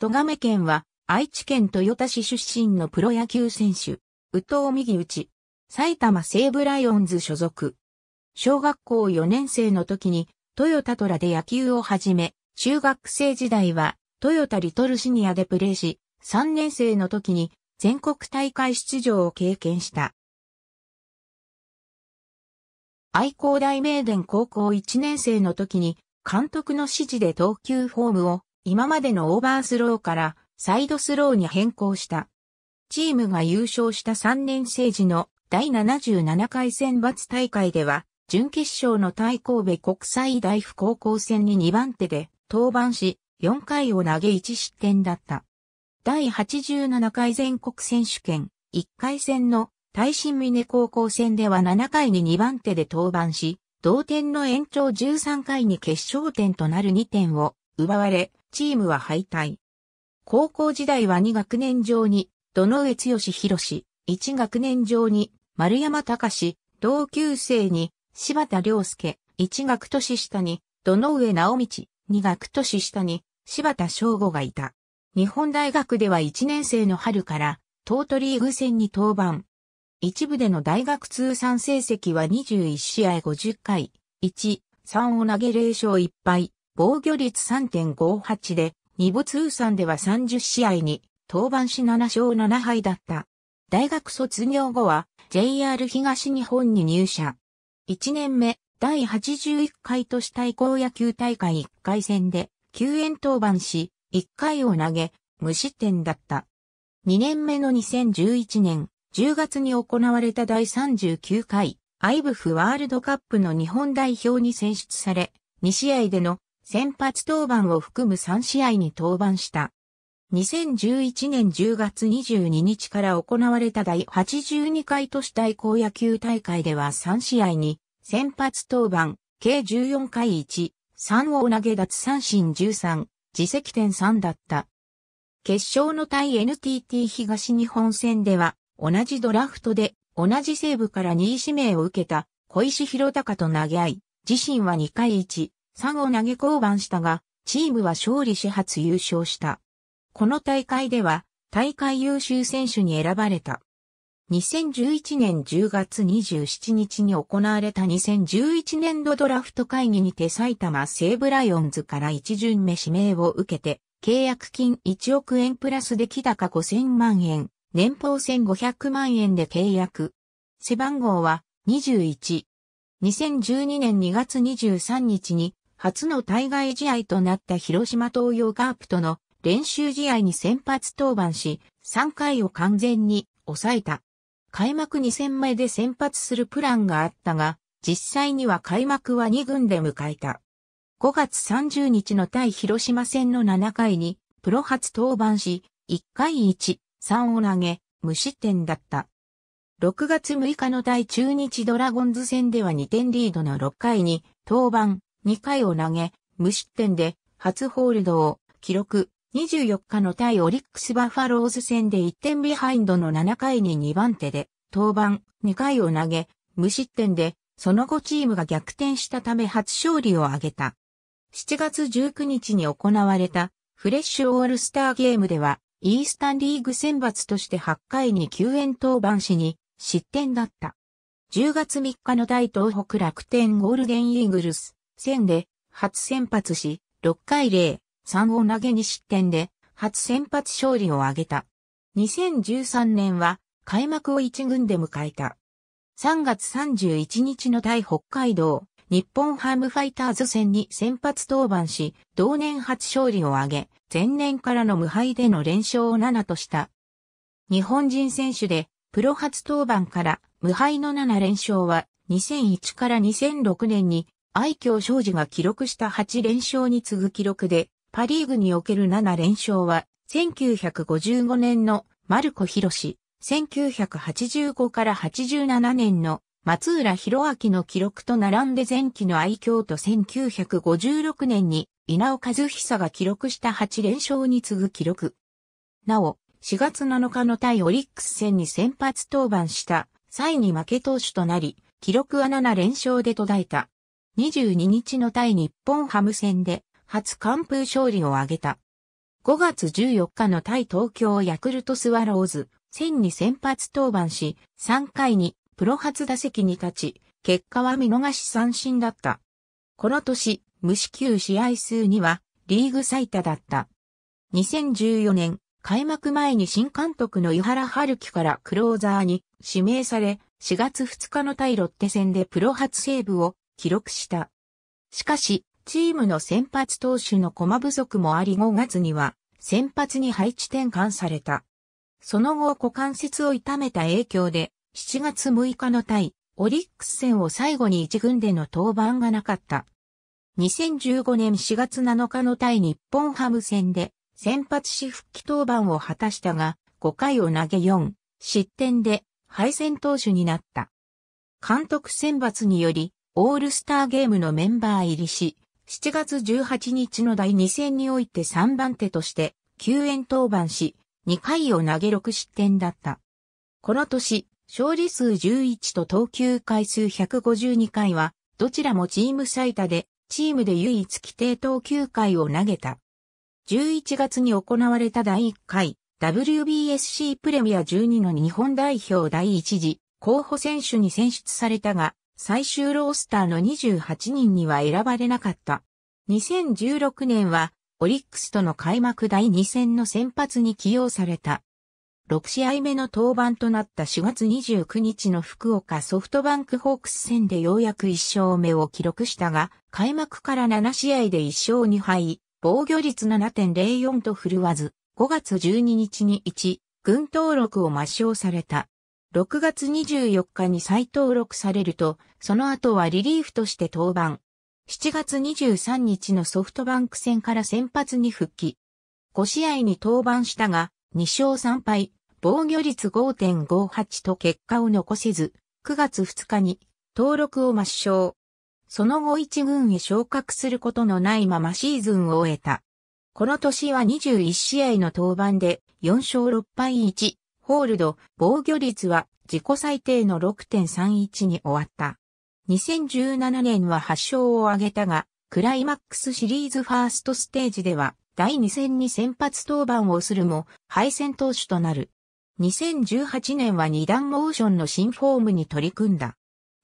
戸亀県は、愛知県豊田市出身のプロ野球選手、宇藤右内、埼玉西武ライオンズ所属。小学校4年生の時に、豊田虎で野球を始め、中学生時代は、豊田リトルシニアでプレーし、3年生の時に、全国大会出場を経験した。愛工大名電高校1年生の時に、監督の指示で投球フォームを今までのオーバースローからサイドスローに変更した。チームが優勝した3年生時の第77回選抜大会では、準決勝の対神戸国際大附高校戦に2番手で登板し、4回を投げ1失点だった。第87回全国選手権1回戦の大新峰高校戦では7回に2番手で登板し、同点の延長13回に決勝点となる2点を奪われ、チームは敗退。高校時代は2学年上に、土上剛博、1学年上に、丸山隆、同級生に、柴田良介、1学年下に、土上直道、2学年下に、柴田翔吾がいた。日本大学では1年生の春から、トートリーグ戦に登板。一部での大学通算成績は21試合50回、1、3を投げ0勝1敗、防御率3.58で、二部通算では30試合に登板し7勝7敗だった。大学卒業後は JR 東日本に入社。1年目、第81回都市対抗野球大会1回戦で救援登板し、1回を投げ、無失点だった。2年目の2011年10月に行われた第39回 IBF ワールドカップの日本代表に選出され、2試合での先発登板を含む3試合に登板した。2011年10月22日から行われた第82回都市対抗野球大会では3試合に先発登板、計14回1、3を投げ脱三振13、自責点3だった。決勝の対 NTT 東日本戦では、同じドラフトで、同じ西部から2位指名を受けた、小石弘隆と投げ合い、自身は2回1、3を投げ降板したが、チームは勝利し初優勝した。この大会では、大会優秀選手に選ばれた。2011年10月27日に行われた2011年度ドラフト会議にて埼玉西武ライオンズから一巡目指名を受けて、契約金1億円プラスで来高5000万円、年俸1500万円で契約。背番号は21。2012年2月23日に初の対外試合となった広島東洋カープとの練習試合に先発登板し、3回を完全に抑えた。開幕2戦前で先発するプランがあったが、実際には開幕は2軍で迎えた。5月30日の対広島戦の7回に、プロ初登板し、1回1、3を投げ、無失点だった。6月6日の対中日ドラゴンズ戦では2点リードの6回に、登板、2回を投げ、無失点で初ホールドを記録。24日の対オリックスバファローズ戦で1点ビハインドの7回に2番手で登板2回を投げ、無失点で、その後チームが逆転したため初勝利を挙げた。7月19日に行われたフレッシュオールスターゲームでは、イースタンリーグ選抜として8回に救援登板しに失点だった。10月3日の大東北楽天ゴールデンイーグルス戦で初先発し、6回0、3を投げに失点で初先発勝利を挙げた。2013年は開幕を1軍で迎えた。3月31日の対北海道、日本ハムファイターズ戦に先発登板し、同年初勝利を挙げ、前年からの無敗での連勝を7とした。日本人選手で、プロ初登板から無敗の7連勝は、2001から2006年に愛嬌昌司が記録した8連勝に次ぐ記録で、パリーグにおける7連勝は、1955年のマルコ・ヒロシ、1985から87年の松浦博明の記録と並んで前期の愛嬌と1956年に稲尾和久が記録した8連勝に次ぐ記録。なお、4月7日の対オリックス戦に先発登板した際に負け投手となり、記録は7連勝で途絶えた。22日の対日本ハム戦で初完封勝利を挙げた。5月14日の対東京ヤクルトスワローズ戦に先発登板し、3回にプロ初打席に立ち、結果は見逃し三振だった。この年、無四球試合数にはリーグ最多だった。2014年、開幕前に新監督の井原春樹からクローザーに指名され、4月2日の対ロッテ戦でプロ初セーブを記録した。しかし、チームの先発投手の駒不足もあり5月には先発に配置転換された。その後股関節を痛めた影響で7月6日の対オリックス戦を最後に1軍での登板がなかった。2015年4月7日の対日本ハム戦で先発し復帰登板を果たしたが5回を投げ4失点で敗戦投手になった。監督選抜によりオールスターゲームのメンバー入りし、7月18日の第2戦において3番手として救援登板し、2回を投げ6失点だった。この年、勝利数11と投球回数152回は、どちらもチーム最多で、チームで唯一規定投球回を投げた。11月に行われた第1回 WBSC プレミア12の日本代表第1次候補選手に選出されたが、最終ロースターの28人には選ばれなかった。2016年は、オリックスとの開幕第2戦の先発に起用された。6試合目の登板となった4月29日の福岡ソフトバンクホークス戦でようやく1勝目を記録したが、開幕から7試合で1勝2敗、防御率7.04と振るわず、5月12日に1、軍登録を抹消された。6月24日に再登録されると、その後はリリーフとして登板。7月23日のソフトバンク戦から先発に復帰。5試合に登板したが、2勝3敗、防御率5.58と結果を残せず、9月2日に登録を抹消。その後一軍へ昇格することのないままシーズンを終えた。この年は21試合の登板で4勝6敗1、ホールド、防御率は自己最低の6.31に終わった。2017年は8勝を挙げたが、クライマックスシリーズファーストステージでは第2戦に先発登板をするも敗戦投手となる。2018年は2段モーションの新フォームに取り組んだ。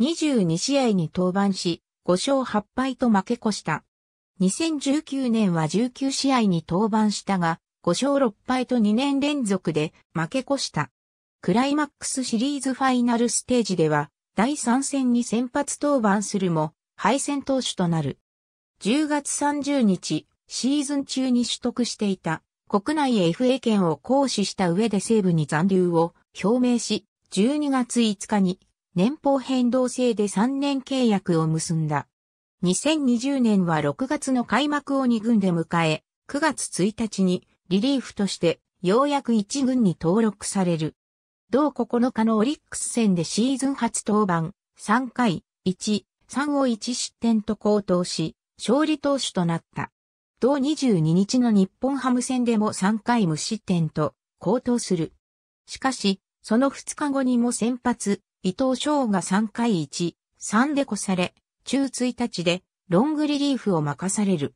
22試合に登板し、5勝8敗と負け越した。2019年は19試合に登板したが、5勝6敗と2年連続で負け越した。クライマックスシリーズファイナルステージでは、第3戦に先発登板するも、敗戦投手となる。10月30日、シーズン中に取得していた国内 FA 権を行使した上で西部に残留を表明し、12月5日に年俸変動制で3年契約を結んだ。2020年は6月の開幕を2軍で迎え、9月1日にリリーフとしてようやく一軍に登録される。同9日のオリックス戦でシーズン初登板、3回、1、3を1失点と高騰し、勝利投手となった。同22日の日本ハム戦でも3回無失点と高騰する。しかし、その2日後にも先発、伊藤翔が3回1、3で越され、中1日でロングリリーフを任される。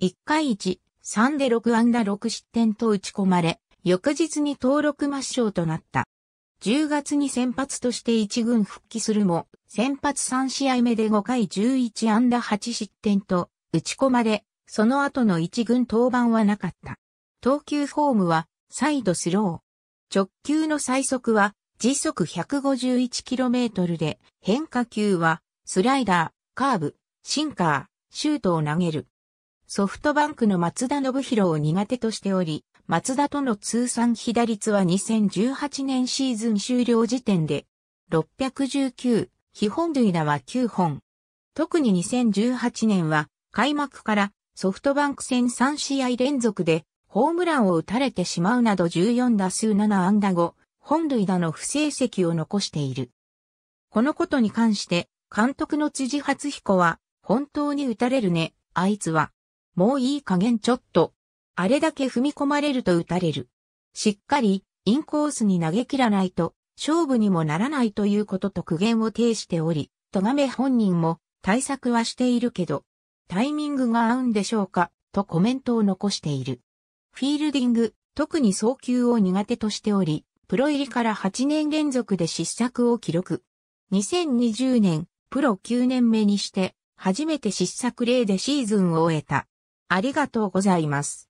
1回1、3で6安打6失点と打ち込まれ、翌日に登録抹消となった。10月に先発として1軍復帰するも、先発3試合目で5回11安打8失点と、打ち込まれ、その後の1軍登板はなかった。投球フォームは、再度スロー。直球の最速は、時速 151km で、変化球は、スライダー、カーブ、シンカー、シュートを投げる。ソフトバンクの松田信弘を苦手としており、松田との通算被打率は2018年シーズン終了時点で619、基本塁打は9本。特に2018年は開幕からソフトバンク戦3試合連続でホームランを打たれてしまうなど14打数7安打後、本塁打の不成績を残している。このことに関して、監督の辻初彦は、本当に打たれるね、あいつは、もういい加減ちょっと。あれだけ踏み込まれると打たれる。しっかり、インコースに投げ切らないと、勝負にもならないということと苦言を呈しており、とがめ本人も対策はしているけど、タイミングが合うんでしょうか、とコメントを残している。フィールディング、特に早球を苦手としており、プロ入りから8年連続で失策を記録。2020年、プロ9年目にして、初めて失策例でシーズンを終えた。ありがとうございます。